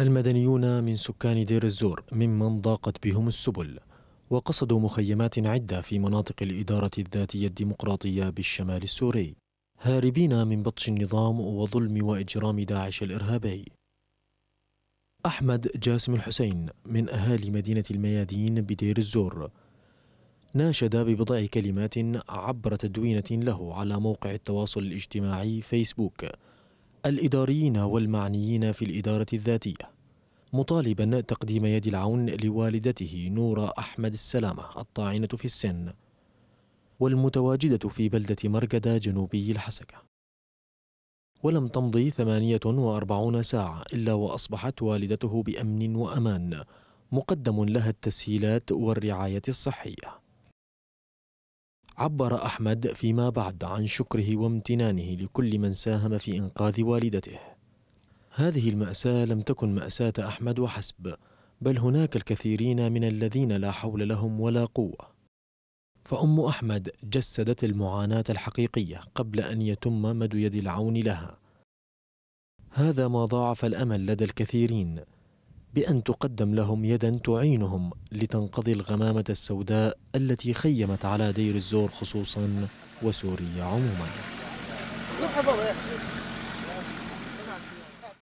المدنيون من سكان دير الزور ممن ضاقت بهم السبل وقصدوا مخيمات عدة في مناطق الإدارة الذاتية الديمقراطية بالشمال السوري هاربين من بطش النظام وظلم وإجرام داعش الإرهابي أحمد جاسم الحسين من أهالي مدينة الميادين بدير الزور ناشد ببضع كلمات عبر تدوينة له على موقع التواصل الاجتماعي فيسبوك الإداريين والمعنيين في الإدارة الذاتية مطالبا تقديم يد العون لوالدته نورة أحمد السلامة الطاعنة في السن والمتواجدة في بلدة مرقدة جنوبي الحسكة ولم تمضي 48 ساعة إلا وأصبحت والدته بأمن وأمان مقدم لها التسهيلات والرعاية الصحية عبر أحمد فيما بعد عن شكره وامتنانه لكل من ساهم في إنقاذ والدته هذه المأساة لم تكن مأساة أحمد وحسب بل هناك الكثيرين من الذين لا حول لهم ولا قوة فأم أحمد جسدت المعاناة الحقيقية قبل أن يتم مد يد العون لها هذا ما ضاعف الأمل لدى الكثيرين بأن تقدم لهم يدا تعينهم لتنقضي الغمامة السوداء التي خيمت على دير الزور خصوصا وسوريا عموما